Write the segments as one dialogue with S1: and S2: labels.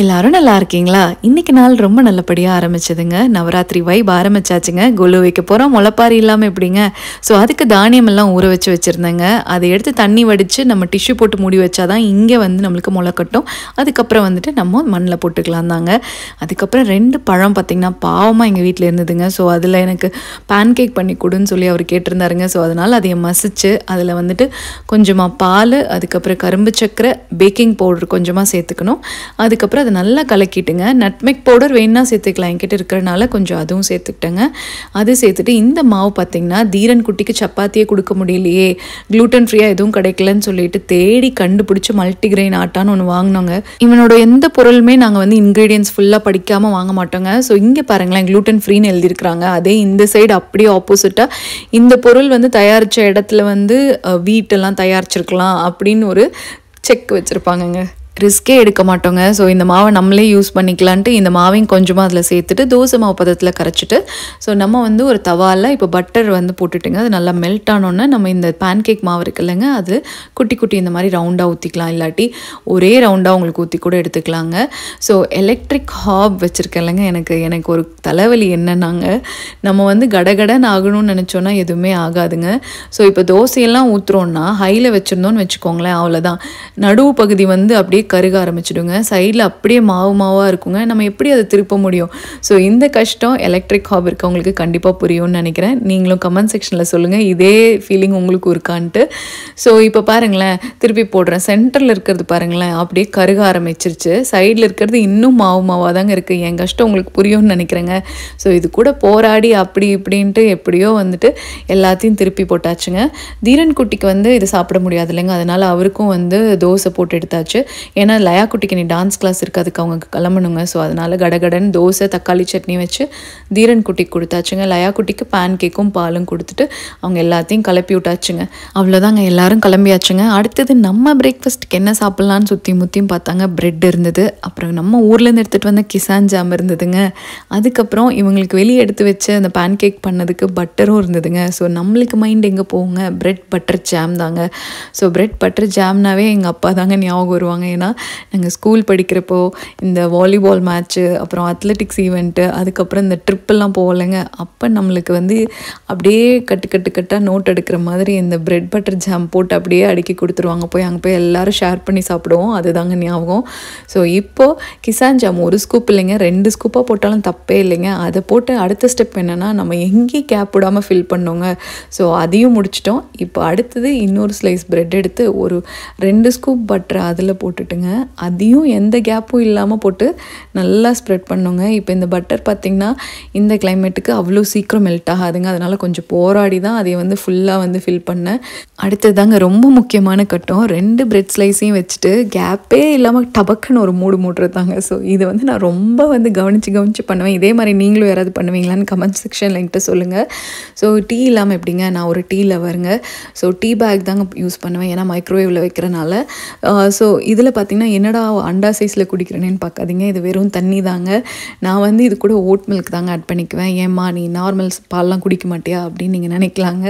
S1: எல்லாரும் நல்லா இருக்கீங்களா இன்னைக்கு நாள் ரொம்ப நல்லபடியாக ஆரம்பிச்சதுங்க நவராத்திரி வைப் ஆரம்பிச்சாச்சுங்க கொலு வைக்க போகிறோம் முளைப்பாரி இல்லாமல் எப்படிங்க ஸோ அதுக்கு தானியம் எல்லாம் ஊற வச்சு வச்சுருந்தேங்க அதை எடுத்து தண்ணி வடித்து நம்ம டிஷ்யூ போட்டு மூடி வச்சா தான் இங்கே வந்து நம்மளுக்கு முளைக்கட்டும் அதுக்கப்புறம் வந்துட்டு நம்ம மண்ணில் போட்டுக்கலாம் தாங்க அதுக்கப்புறம் ரெண்டு பழம் பார்த்திங்கன்னா பாவமாக எங்கள் வீட்டில் இருந்ததுங்க ஸோ அதில் எனக்கு பேன் கேக் பண்ணி கொடுன்னு சொல்லி அவர் கேட்டிருந்தாருங்க ஸோ அதனால் அதையை மசித்து அதில் வந்துட்டு கொஞ்சமாக பால் அதுக்கப்புறம் கரும்பு சக்கரை பேக்கிங் பவுடர் கொஞ்சமாக சேர்த்துக்கணும் அதுக்கப்புறம் அதை நல்லா கலக்கிட்டுங்க நட்மெக் பவுடர் வேணால் சேர்த்துக்கலாம் என்கிட்ட இருக்கிறனால கொஞ்சம் அதுவும் சேர்த்துக்கிட்டேங்க அது சேர்த்துட்டு இந்த மாவு பார்த்திங்கன்னா தீரன் குட்டிக்கு சப்பாத்தியே கொடுக்க முடியலையே க்ளூட்டன் ஃப்ரீயாக எதுவும் கிடைக்கலன்னு சொல்லிட்டு தேடி கண்டுபிடிச்சி மல்டிகிரெயின் ஆட்டான்னு ஒன்று வாங்கினோங்க இவனோட எந்த பொருளுமே நாங்கள் வந்து இன்க்ரீடியன்ஸ் ஃபுல்லாக படிக்காமல் வாங்க மாட்டோங்க ஸோ இங்கே பாருங்களேன் க்ளூட்டன் ஃப்ரீன்னு எழுதியிருக்கிறாங்க அதே இந்த சைடு அப்படியே ஆப்போசிட்டாக இந்த பொருள் வந்து தயாரித்த இடத்துல வந்து வீட்டெல்லாம் தயாரிச்சிருக்கலாம் அப்படின்னு ஒரு செக் வச்சுருப்பாங்கங்க ரிஸ்க்கே எடுக்க மாட்டோங்க ஸோ இந்த மாவை நம்மளே யூஸ் பண்ணிக்கலான்ட்டு இந்த மாவையும் கொஞ்சமாக அதில் சேர்த்துட்டு தோசை மாவு பதத்தில் கரைச்சிட்டு ஸோ நம்ம வந்து ஒரு தவாலில் இப்போ பட்டர் வந்து போட்டுட்டுங்க அது நல்லா மெல்ட் ஆனோன்னே நம்ம இந்த பேன் கேக் மாவு இருக்கு இல்லைங்க அது குட்டி குட்டி இந்த மாதிரி ரவுண்டாக ஊற்றிக்கலாம் இல்லாட்டி ஒரே ரவுண்டாக உங்களுக்கு ஊற்றி கூட எடுத்துக்கலாங்க ஸோ எலக்ட்ரிக் ஹாப் வச்சுருக்கேன் இல்லைங்க எனக்கு எனக்கு ஒரு தலைவலி என்னன்னாங்க நம்ம வந்து கடகடன் ஆகணும்னு நினச்சோன்னா எதுவுமே ஆகாதுங்க ஸோ இப்போ தோசையெல்லாம் ஊற்றுறோன்னா ஹையில் வச்சுருந்தோன்னு வச்சுக்கோங்களேன் அவ்வளோதான் நடுவு பகுதி வந்து அப்படியே அப்படியே கருக ஆரம்பிச்சிடுங்க சைடில் அப்படியே மாவு மாவாக இருக்குங்க நம்ம எப்படி அதை திருப்ப முடியும் ஸோ இந்த கஷ்டம் எலக்ட்ரிக் ஹாப் இருக்கவங்களுக்கு கண்டிப்பாக புரியும்னு நினைக்கிறேன் நீங்களும் கமெண்ட் செக்ஷனில் சொல்லுங்கள் இதே ஃபீலிங் உங்களுக்கு இருக்கான்ட்டு ஸோ இப்போ பாருங்களேன் திருப்பி போடுறேன் சென்டரில் இருக்கிறது பாருங்களேன் அப்படியே கருக ஆரம்பிச்சிருச்சு சைடில் இருக்கிறது இன்னும் மாவு மாவாக தாங்க இருக்குது என் கஷ்டம் உங்களுக்கு புரியும்னு நினைக்கிறேங்க ஸோ இது கூட போராடி அப்படி இப்படின்ட்டு எப்படியோ வந்துட்டு எல்லாத்தையும் திருப்பி போட்டாச்சுங்க தீரன் குட்டிக்கு வந்து இது சாப்பிட முடியாது இல்லைங்க அதனால் அவருக்கும் வந்து தோசை போட்டு எடுத்தாச்சு ஏன்னா லயா குட்டிக்கு நீ டான்ஸ் கிளாஸ் இருக்காதுக்கு அவங்க கிளம்பணுங்க ஸோ அதனால் கடகடன் தோசை தக்காளி சட்னி வச்சு தீரன் குட்டிக்கு கொடுத்தாச்சுங்க லயா குட்டிக்கு பேன் கேக்கும் பாலும் கொடுத்துட்டு அவங்க எல்லாத்தையும் கிளப்பி விட்டாச்சுங்க அவ்வளோதாங்க எல்லாரும் கிளம்பியாச்சுங்க அடுத்தது நம்ம பிரேக்ஃபாஸ்ட்டுக்கு என்ன சாப்பிட்லான்னு சுற்றி முற்றியும் பார்த்தாங்க பிரெட் இருந்தது அப்புறம் நம்ம ஊர்லேருந்து எடுத்துகிட்டு வந்த கிசான் ஜாம் இருந்ததுங்க அதுக்கப்புறம் இவங்களுக்கு வெளியே எடுத்து வச்சு அந்த பேன் கேக் பண்ணதுக்கு பட்டரும் இருந்ததுங்க ஸோ நம்மளுக்கு மைண்ட் எங்கே போவோங்க பிரெட் பட்டர் ஜாம் தாங்க ஸோ பிரெட் பட்டர் ஜாம்னாவே எங்கள் அப்பா தாங்க ஞாபகம் வருவாங்க பார்த்தீங்கன்னா நாங்கள் ஸ்கூல் படிக்கிறப்போ இந்த வாலிபால் மேட்ச்சு அப்புறம் அத்லெட்டிக்ஸ் ஈவெண்ட்டு அதுக்கப்புறம் இந்த ட்ரிப்பெல்லாம் போகலைங்க அப்போ நம்மளுக்கு வந்து அப்படியே கட்டு கட்டு கட்டாக நோட் எடுக்கிற மாதிரி இந்த பிரெட் பட்டர் ஜாம் போட்டு அப்படியே அடுக்கி கொடுத்துருவாங்க போய் அங்கே போய் எல்லோரும் ஷேர் பண்ணி சாப்பிடுவோம் அதுதாங்க ஞாபகம் ஸோ இப்போது கிசான் ஜாம் ஒரு ஸ்கூப் இல்லைங்க ரெண்டு ஸ்கூப்பாக போட்டாலும் தப்பே இல்லைங்க அதை போட்டு அடுத்த ஸ்டெப் என்னென்னா நம்ம எங்கேயும் கேப் விடாமல் ஃபில் பண்ணோங்க ஸோ அதையும் முடிச்சிட்டோம் இப்போ அடுத்தது இன்னொரு ஸ்லைஸ் ப்ரெட் எடுத்து ஒரு ரெண்டு ஸ்கூப் பட்டரை அதில் போட்டுட்டு போட்டுங்க அதையும் எந்த கேப்பும் இல்லாமல் போட்டு நல்லா ஸ்ப்ரெட் பண்ணுங்க இப்போ இந்த பட்டர் பார்த்திங்கன்னா இந்த கிளைமேட்டுக்கு அவ்வளோ சீக்கிரம் மெல்ட் ஆகாதுங்க அதனால் கொஞ்சம் போராடி தான் அதை வந்து ஃபுல்லாக வந்து ஃபில் பண்ணேன் அடுத்தது தாங்க ரொம்ப முக்கியமான கட்டம் ரெண்டு பிரெட் ஸ்லைஸையும் வச்சுட்டு கேப்பே இல்லாமல் டபக்குன்னு ஒரு மூடு தாங்க ஸோ இதை வந்து நான் ரொம்ப வந்து கவனித்து கவனித்து பண்ணுவேன் இதே மாதிரி நீங்களும் யாராவது பண்ணுவீங்களான்னு கமெண்ட் செக்ஷனில் என்கிட்ட சொல்லுங்கள் ஸோ டீ இல்லாமல் எப்படிங்க நான் ஒரு டீ லவருங்க ஸோ டீ பேக் தாங்க யூஸ் பண்ணுவேன் ஏன்னா மைக்ரோவேவில் வைக்கிறனால ஸோ இதில் பார்த்தீங்கன்னா என்னடா அண்டா சைஸில் குடிக்கிறேனேன்னு பார்க்காதீங்க இது வெறும் தண்ணி தாங்க நான் வந்து இது கூட ஓட் மில்க் தாங்க ஆட் பண்ணிக்குவேன் ஏம்மா நீ நார்மல் பால்லாம் குடிக்க மாட்டியா அப்படின்னு நீங்கள் நினைக்கலாங்க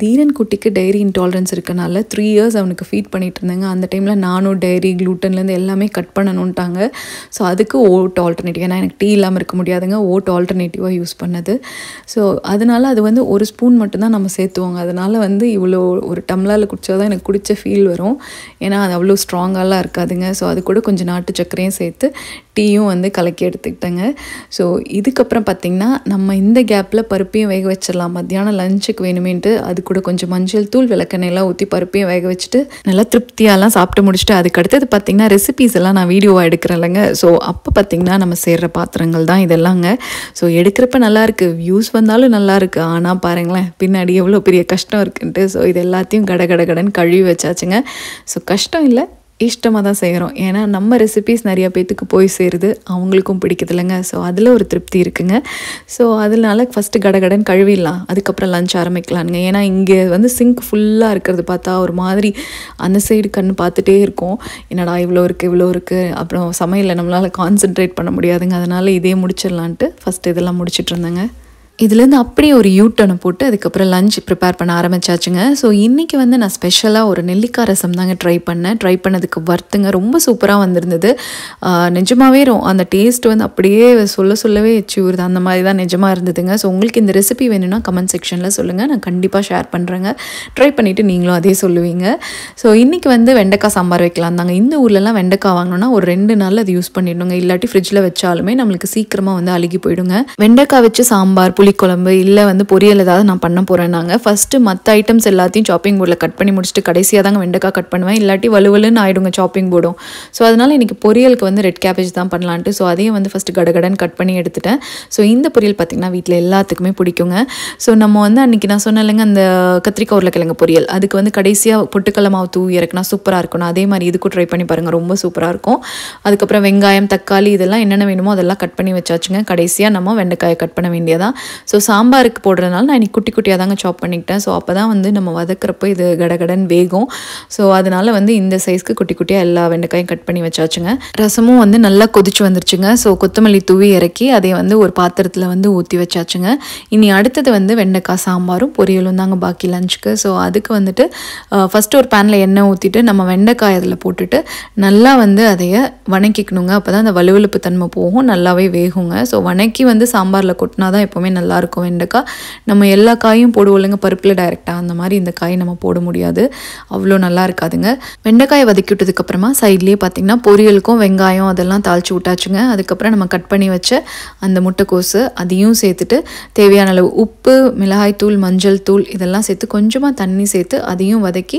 S1: தீரன் குட்டிக்கு டைரி இன்டாலரன்ஸ் இருக்கனால த்ரீ இயர்ஸ் அவனுக்கு ஃபீட் பண்ணிகிட்டு இருந்தாங்க அந்த டைமில் நானும் டைரி க்ளூட்டன்லேருந்து எல்லாமே கட் பண்ணணுன்ட்டாங்க ஸோ அதுக்கு ஓட் ஆல்டர்னேட்டிவ் ஏன்னா எனக்கு டீ இல்லாமல் இருக்க முடியாதுங்க ஓட் ஆல்டர்னேட்டிவாக யூஸ் பண்ணது ஸோ அதனால் அது வந்து ஒரு ஸ்பூன் மட்டும்தான் நம்ம சேர்த்துவோங்க அதனால் வந்து இவ்வளோ ஒரு டம்ளரில் குடித்தால் தான் எனக்கு குடித்த ஃபீல் வரும் ஏன்னா அது அவ்வளோ ஸ்ட்ராங்காலாம் இருக்காது போகாதுங்க ஸோ அது கூட கொஞ்சம் நாட்டு சர்க்கரையும் சேர்த்து டீயும் வந்து கலக்கி எடுத்துக்கிட்டேங்க ஸோ இதுக்கப்புறம் பார்த்திங்கன்னா நம்ம இந்த கேப்பில் பருப்பையும் வேக வச்சிடலாம் மத்தியானம் லஞ்சுக்கு வேணுமேன்ட்டு அது கூட கொஞ்சம் மஞ்சள் தூள் விளக்கெண்ணெயெல்லாம் ஊற்றி பருப்பையும் வேக வச்சுட்டு நல்லா திருப்தியாலாம் சாப்பிட்டு முடிச்சுட்டு அதுக்கடுத்தது பார்த்திங்கன்னா ரெசிபீஸ் எல்லாம் நான் வீடியோவாக எடுக்கிறேன் இல்லைங்க ஸோ அப்போ பார்த்திங்கன்னா நம்ம செய்கிற பாத்திரங்கள் தான் இதெல்லாங்க ஸோ எடுக்கிறப்ப நல்லாயிருக்கு வியூஸ் வந்தாலும் நல்லாயிருக்கு ஆனால் பாருங்களேன் பின்னாடி எவ்வளோ பெரிய கஷ்டம் இருக்குன்ட்டு ஸோ இது எல்லாத்தையும் கட கட கடன் கழுவி வச்சாச்சுங்க ஸோ கஷ்டம் இல்லை இஷ்டமாக தான் செய்கிறோம் ஏன்னா நம்ம ரெசிபிஸ் நிறையா பேத்துக்கு போய் சேருது அவங்களுக்கும் இல்லைங்க ஸோ அதில் ஒரு திருப்தி இருக்குங்க ஸோ அதனால ஃபஸ்ட்டு கடகடன் கழுவிடலாம் அதுக்கப்புறம் லஞ்ச் ஆரம்பிக்கலானுங்க ஏன்னா இங்கே வந்து சிங்க் ஃபுல்லாக இருக்கிறது பார்த்தா ஒரு மாதிரி அந்த சைடு கண் பார்த்துட்டே இருக்கும் என்னடா இவ்வளோ இருக்குது இவ்வளோ இருக்குது அப்புறம் சமையலில் நம்மளால் கான்சென்ட்ரேட் பண்ண முடியாதுங்க அதனால் இதே முடிச்சிடலான்ட்டு ஃபஸ்ட்டு இதெல்லாம் முடிச்சிட்ருந்தேங்க இதுலேருந்து அப்படியே ஒரு யூ டர்னை போட்டு அதுக்கப்புறம் லஞ்ச் ப்ரிப்பேர் பண்ண ஆரம்பிச்சாச்சுங்க ஸோ இன்றைக்கி வந்து நான் ஸ்பெஷலாக ஒரு நெல்லிக்காய் ரசம் தாங்க ட்ரை பண்ணேன் ட்ரை பண்ணதுக்கு வர்த்துங்க ரொம்ப சூப்பராக வந்திருந்தது நிஜமாகவே அந்த டேஸ்ட் வந்து அப்படியே சொல்ல சொல்லவே எச்சியூறுது அந்த மாதிரி தான் நிஜமாக இருந்ததுங்க ஸோ உங்களுக்கு இந்த ரெசிபி வேணும்னா கமெண்ட் செக்ஷனில் சொல்லுங்கள் நான் கண்டிப்பாக ஷேர் பண்ணுறேங்க ட்ரை பண்ணிவிட்டு நீங்களும் அதே சொல்லுவீங்க ஸோ இன்றைக்கி வந்து வெண்டைக்காய் சாம்பார் வைக்கலாம் தாங்க இந்த ஊர்லலாம் வெண்டைக்காய் வாங்கினோம்னா ஒரு ரெண்டு நாள் அது யூஸ் பண்ணிடணுங்க இல்லாட்டி ஃப்ரிட்ஜில் வச்சாலுமே நம்மளுக்கு சீக்கிரமாக வந்து அழுகி போயிடுங்க வெண்டைக்காய் வச்சு சாம்பார் புளிக்குழம்பு இல்லை வந்து பொரியல் ஏதாவது நான் பண்ண போகிறேன் நாங்கள் ஃபஸ்ட்டு மற்ற ஐட்டம்ஸ் எல்லாத்தையும் சாப்பிங் போர்டில் கட் பண்ணி முடிச்சுட்டு கடைசியாக தாங்க வெண்டைக்காய் கட் பண்ணுவேன் இல்லாட்டி வலுவலுன்னு ஆகிடுங்க சாப்பிங் போர்டும் ஸோ அதனால் இன்னைக்கு பொரியலுக்கு வந்து ரெட் கேபேஜ் தான் பண்ணலான்ட்டு ஸோ அதையும் வந்து ஃபஸ்ட்டு கடகடன் கட் பண்ணி எடுத்துட்டேன் ஸோ இந்த பொரியல் பார்த்திங்கன்னா வீட்டில் எல்லாத்துக்குமே பிடிக்குங்க ஸோ நம்ம வந்து அன்றைக்கி நான் சொன்னேன் அந்த கத்திரிக்காய் உருளைக்கிழங்கு பொரியல் அதுக்கு வந்து கடைசியாக பொட்டுக்கல்ல மாவு தூவி இறக்குனா சூப்பராக இருக்கும் நான் அதே மாதிரி இதுக்கும் ட்ரை பண்ணி பாருங்கள் ரொம்ப சூப்பராக இருக்கும் அதுக்கப்புறம் வெங்காயம் தக்காளி இதெல்லாம் என்னென்ன வேணுமோ அதெல்லாம் கட் பண்ணி வச்சாச்சுங்க கடைசியாக நம்ம வெண்டைக்காயை கட் பண்ண வேண்டியதான் ஸோ சாம்பாருக்கு போடுறதுனால நான் இன்றைக்கி குட்டி குட்டியாக தாங்க சாப் பண்ணிக்கிட்டேன் ஸோ அப்போ தான் வந்து நம்ம வதக்கிறப்போ இது கடகடன் வேகும் ஸோ அதனால் வந்து இந்த சைஸ்க்கு குட்டி குட்டியாக எல்லா வெண்டைக்காயும் கட் பண்ணி வச்சாச்சுங்க ரசமும் வந்து நல்லா கொதிச்சு வந்துருச்சுங்க ஸோ கொத்தமல்லி தூவி இறக்கி அதை வந்து ஒரு பாத்திரத்தில் வந்து ஊற்றி வச்சாச்சுங்க இனி அடுத்தது வந்து வெண்டைக்காய் சாம்பாரும் பொரியலும் தாங்க பாக்கி லஞ்சுக்கு ஸோ அதுக்கு வந்துட்டு ஃபஸ்ட்டு ஒரு பேனில் எண்ணெய் ஊற்றிட்டு நம்ம வெண்டைக்காய் அதில் போட்டுட்டு நல்லா வந்து அதைய வணக்கிக்கணுங்க அப்போ தான் அந்த வலுவலுப்பு தன்மை போகும் நல்லாவே வேகுங்க ஸோ வணக்கி வந்து சாம்பாரில் கொட்டினா தான் எப்போவுமே நல்லா நல்லாயிருக்கும் வெண்டைக்காய் நம்ம எல்லா காயும் போடுவோம் இல்லைங்க பருப்பில் டைரெக்டாக அந்த மாதிரி இந்த காய் நம்ம போட முடியாது அவ்வளோ நல்லா இருக்காதுங்க வெண்டைக்காய் வதக்கி விட்டதுக்கப்புறமா சைட்லேயே பார்த்திங்கன்னா பொரியலுக்கும் வெங்காயம் அதெல்லாம் தாளித்து விட்டாச்சுங்க அதுக்கப்புறம் நம்ம கட் பண்ணி வச்ச அந்த முட்டைக்கோசு அதையும் சேர்த்துட்டு தேவையான அளவு உப்பு மிளகாய் தூள் மஞ்சள் தூள் இதெல்லாம் சேர்த்து கொஞ்சமாக தண்ணி சேர்த்து அதையும் வதக்கி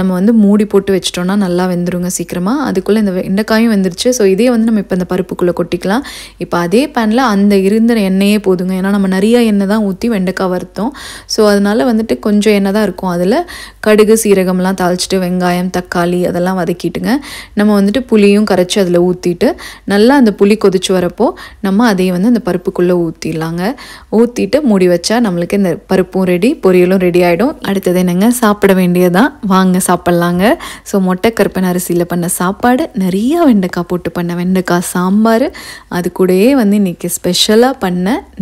S1: நம்ம வந்து மூடி போட்டு வச்சிட்டோம்னா நல்லா வெந்துருங்க சீக்கிரமாக அதுக்குள்ளே இந்த வெண்டைக்காயும் வெந்துருச்சு ஸோ இதே வந்து நம்ம இப்போ இந்த பருப்புக்குள்ளே கொட்டிக்கலாம் இப்போ அதே பேனில் அந்த இருந்த எண்ணெயே போதுங்க ஏன்னா நம்ம நிறைய எண்ணெய் தான் ஊற்றி வெண்டைக்காய் வறுத்தோம் ஸோ அதனால் வந்துட்டு கொஞ்சம் எண்ணெய் தான் இருக்கும் அதில் கடுகு சீரகம்லாம் தாளிச்சிட்டு வெங்காயம் தக்காளி அதெல்லாம் வதக்கிட்டுங்க நம்ம வந்துட்டு புளியும் கரைச்சி அதில் ஊற்றிட்டு நல்லா அந்த புளி கொதிச்சு வரப்போ நம்ம அதையும் வந்து அந்த பருப்புக்குள்ளே ஊற்றிடலாங்க ஊற்றிட்டு மூடி வச்சா நம்மளுக்கு இந்த பருப்பும் ரெடி பொரியலும் ரெடி ஆகிடும் அடுத்தது என்னங்க சாப்பிட வேண்டியதான் வாங்க சாப்பிட்லாங்க ஸோ மொட்டைக்கருப்பன் அரிசியில் பண்ண சாப்பாடு நிறையா வெண்டைக்காய் போட்டு பண்ண வெண்டைக்காய் சாம்பார் அது கூடயே வந்து இன்றைக்கி ஸ்பெஷலாக பண்ண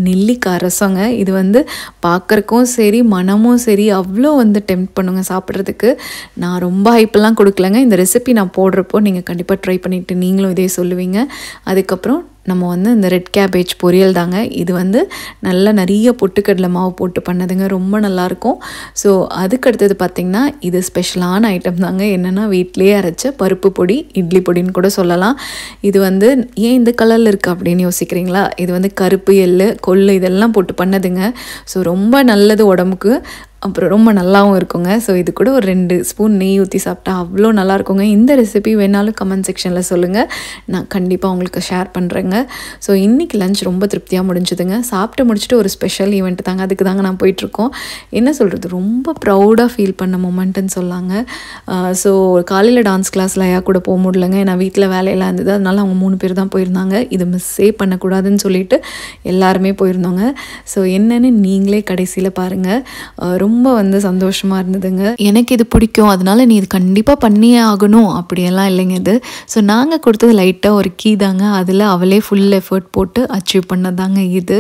S1: நெல்லிக்காய் அரசங்க இது வந்து பார்க்குறக்கும் சரி மனமும் சரி அவ்வளோ வந்து டெம்ட் பண்ணுங்கள் சாப்பிட்றதுக்கு நான் ரொம்ப ஹைப்பெல்லாம் கொடுக்கலங்க இந்த ரெசிபி நான் போடுறப்போ நீங்கள் கண்டிப்பாக ட்ரை பண்ணிவிட்டு நீங்களும் இதே சொல்லுவீங்க அதுக்கப்புறம் நம்ம வந்து இந்த ரெட் கேபேஜ் பொரியல் தாங்க இது வந்து நல்லா நிறைய பொட்டுக்கடலை மாவு போட்டு பண்ணதுங்க ரொம்ப நல்லாயிருக்கும் ஸோ அதுக்கு அடுத்தது பார்த்திங்கன்னா இது ஸ்பெஷலான ஐட்டம் தாங்க என்னென்னா வீட்டிலேயே அரைச்ச பருப்பு பொடி இட்லி பொடின்னு கூட சொல்லலாம் இது வந்து ஏன் இந்த கலரில் இருக்குது அப்படின்னு யோசிக்கிறீங்களா இது வந்து கருப்பு எள் கொள்ளு இதெல்லாம் போட்டு பண்ணதுங்க ஸோ ரொம்ப நல்லது உடம்புக்கு அப்புறம் ரொம்ப நல்லாவும் இருக்குங்க ஸோ இது கூட ஒரு ரெண்டு ஸ்பூன் நெய் ஊற்றி சாப்பிட்டா அவ்வளோ நல்லா இருக்குங்க இந்த ரெசிபி வேணாலும் கமெண்ட் செக்ஷனில் சொல்லுங்கள் நான் கண்டிப்பாக உங்களுக்கு ஷேர் பண்ணுறேங்க ஸோ இன்றைக்கி லஞ்ச் ரொம்ப திருப்தியாக முடிஞ்சுதுங்க சாப்பிட்டு முடிச்சுட்டு ஒரு ஸ்பெஷல் ஈவெண்ட் தாங்க அதுக்கு தாங்க நான் போயிட்டுருக்கோம் என்ன சொல்கிறது ரொம்ப ப்ரௌடாக ஃபீல் பண்ண மொமெண்ட்டுன்னு சொல்லாங்க ஸோ காலையில் டான்ஸ் கிளாஸில் யா கூட போக முடியலங்க ஏன்னா வீட்டில் வேலையெல்லாம் இருந்தது அதனால் அவங்க மூணு பேர் தான் போயிருந்தாங்க இது மிஸ்ஸே பண்ணக்கூடாதுன்னு சொல்லிட்டு எல்லாருமே போயிருந்தோங்க ஸோ என்னென்னு நீங்களே கடைசியில் பாருங்கள் ரொம்ப ரொம்ப வந்து சந்தோஷமாக இருந்ததுங்க எனக்கு இது பிடிக்கும் அதனால நீ இது கண்டிப்பாக பண்ணியே ஆகணும் அப்படியெல்லாம் இல்லைங்க இது ஸோ நாங்கள் கொடுத்தது லைட்டாக ஒரு கீ தாங்க அதில் அவளே ஃபுல் எஃபர்ட் போட்டு அச்சீவ் பண்ணதாங்க இது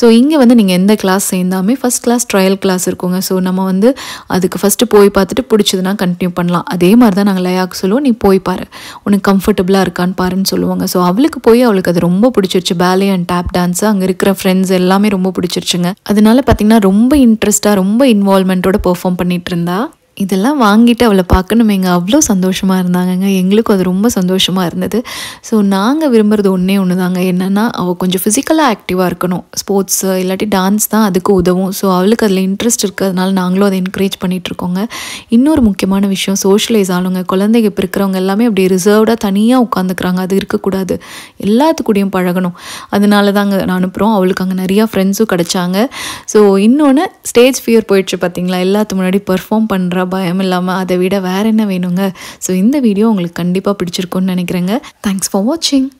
S1: ஸோ இங்கே வந்து நீங்கள் எந்த கிளாஸ் சேர்ந்தாமே ஃபஸ்ட் கிளாஸ் ட்ரையல் கிளாஸ் இருக்குங்க ஸோ நம்ம வந்து அதுக்கு ஃபஸ்ட்டு போய் பார்த்துட்டு பிடிச்சதுனா கண்டினியூ பண்ணலாம் அதே மாதிரி தான் நாங்கள் லயாக்கு சொல்லுவோம் நீ போய் பாரு உனக்கு கம்ஃபர்டபுளாக இருக்கான்னு பாருன்னு சொல்லுவாங்க ஸோ அவளுக்கு போய் அவளுக்கு அது ரொம்ப பிடிச்சிருச்சு பேலே அண்ட் டேப் டான்ஸு அங்கே இருக்கிற ஃப்ரெண்ட்ஸ் எல்லாமே ரொம்ப பிடிச்சிருச்சுங்க அதனால பார்த்தீங்கன்னா ரொம்ப இன்ட்ரெஸ்ட்டாக ரொம்ப இன்வால்வ் இன்வால்மெண்ட்டோட பெர்ஃபார்ம் பண்ணிகிட்டு இருந்தா இதெல்லாம் வாங்கிட்டு அவளை பார்க்கணும் எங்கள் அவ்வளோ சந்தோஷமாக இருந்தாங்கங்க எங்களுக்கும் அது ரொம்ப சந்தோஷமாக இருந்தது ஸோ நாங்கள் விரும்புகிறது ஒன்றே ஒன்று தாங்க என்னென்னா அவள் கொஞ்சம் ஃபிசிக்கலாக ஆக்டிவாக இருக்கணும் ஸ்போர்ட்ஸு இல்லாட்டி டான்ஸ் தான் அதுக்கு உதவும் ஸோ அவளுக்கு அதில் இன்ட்ரெஸ்ட் இருக்கிறதுனால நாங்களும் அதை என்கரேஜ் பண்ணிகிட்ருக்கோங்க இன்னொரு முக்கியமான விஷயம் சோஷியலைஸ் ஆளுங்க குழந்தைங்க இப்போ இருக்கிறவங்க எல்லாமே அப்படி ரிசர்வ்டாக தனியாக உட்காந்துக்கிறாங்க அது இருக்கக்கூடாது எல்லாத்துக்கூடையும் பழகணும் அதனால தாங்க நான் அனுப்புகிறோம் அவளுக்கு அங்கே நிறையா ஃப்ரெண்ட்ஸும் கிடச்சாங்க ஸோ இன்னொன்று ஸ்டேஜ் ஃபியர் போயிடுச்சு பார்த்தீங்களா எல்லாத்துக்கு முன்னாடி பர்ஃபார்ம் பண்ணுற போகிற பயம் இல்லாமல் அதை விட வேறு என்ன வேணுங்க ஸோ இந்த வீடியோ உங்களுக்கு கண்டிப்பாக பிடிச்சிருக்கும்னு நினைக்கிறேங்க தேங்க்ஸ் ஃபார் வாட்சிங்